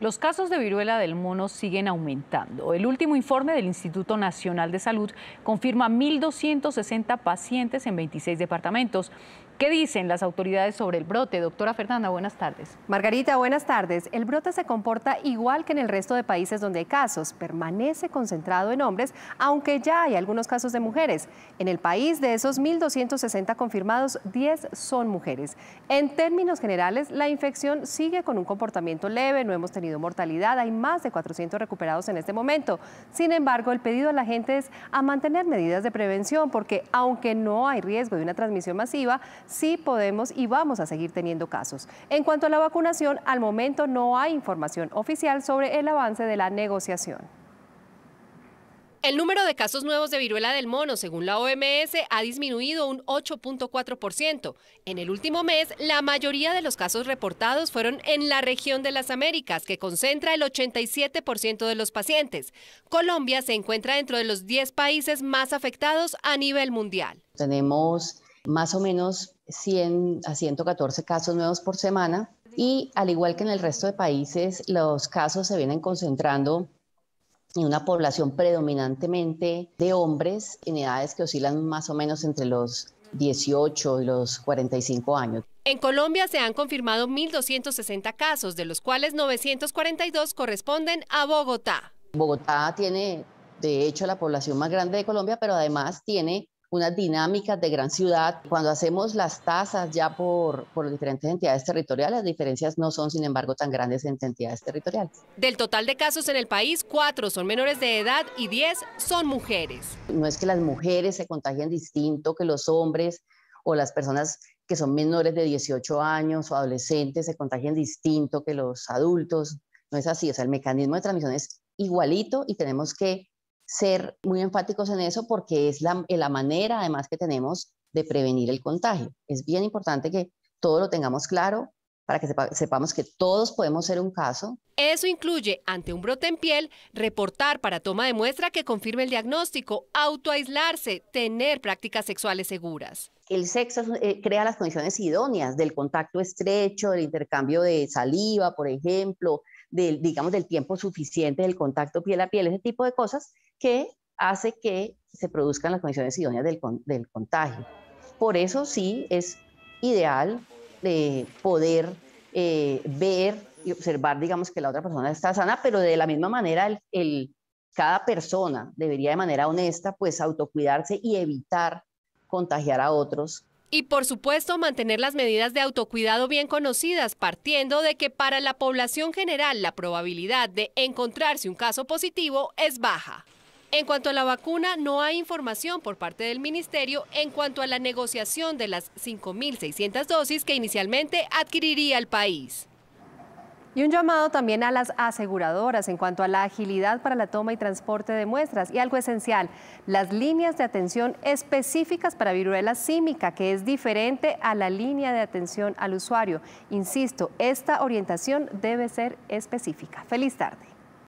Los casos de viruela del mono siguen aumentando. El último informe del Instituto Nacional de Salud confirma 1.260 pacientes en 26 departamentos. ¿Qué dicen las autoridades sobre el brote? Doctora Fernanda, buenas tardes. Margarita, buenas tardes. El brote se comporta igual que en el resto de países donde hay casos. Permanece concentrado en hombres, aunque ya hay algunos casos de mujeres. En el país, de esos 1.260 confirmados, 10 son mujeres. En términos generales, la infección sigue con un comportamiento leve, no hemos tenido mortalidad, hay más de 400 recuperados en este momento. Sin embargo, el pedido a la gente es a mantener medidas de prevención, porque aunque no hay riesgo de una transmisión masiva, sí podemos y vamos a seguir teniendo casos. En cuanto a la vacunación, al momento no hay información oficial sobre el avance de la negociación. El número de casos nuevos de viruela del mono, según la OMS, ha disminuido un 8.4%. En el último mes, la mayoría de los casos reportados fueron en la región de las Américas, que concentra el 87% de los pacientes. Colombia se encuentra dentro de los 10 países más afectados a nivel mundial. Tenemos más o menos 100 a 114 casos nuevos por semana. Y al igual que en el resto de países, los casos se vienen concentrando en una población predominantemente de hombres en edades que oscilan más o menos entre los 18 y los 45 años. En Colombia se han confirmado 1.260 casos, de los cuales 942 corresponden a Bogotá. Bogotá tiene, de hecho, la población más grande de Colombia, pero además tiene unas dinámicas de gran ciudad. Cuando hacemos las tasas ya por, diferentes entidades territoriales, las diferencias no son, sin embargo, tan grandes entre entidades territoriales. Del total de casos en el país, cuatro son menores de edad y diez son mujeres. No es que las mujeres se contagien distinto que los hombres o las personas que son menores de 18 años o adolescentes se contagien distinto que los adultos. No es así, o sea, el mecanismo de transmisión es igualito y tenemos que ser muy enfáticos en eso porque es la, eh, la manera además que tenemos de prevenir el contagio. Es bien importante que todo lo tengamos claro para que sepamos que todos podemos ser un caso. Eso incluye, ante un brote en piel, reportar para toma de muestra que confirme el diagnóstico, autoaislarse, tener prácticas sexuales seguras. El sexo eh, crea las condiciones idóneas del contacto estrecho, del intercambio de saliva, por ejemplo, del, digamos, del tiempo suficiente del contacto piel a piel, ese tipo de cosas que hace que se produzcan las condiciones idóneas del, contagio. Por eso sí es ideal eh, poder eh, ver y observar, digamos, que la otra persona está sana, pero de la misma manera el, cada persona debería de manera honesta, pues, autocuidarse y evitar contagiar a otros y por supuesto, mantener las medidas de autocuidado bien conocidas, partiendo de que para la población general la probabilidad de encontrarse un caso positivo es baja. En cuanto a la vacuna, no hay información por parte del ministerio en cuanto a la negociación de las 5.600 dosis que inicialmente adquiriría el país. Y un llamado también a las aseguradoras en cuanto a la agilidad para la toma y transporte de muestras. Y algo esencial, las líneas de atención específicas para viruela símica, que es diferente a la línea de atención al usuario. Insisto, esta orientación debe ser específica. Feliz tarde.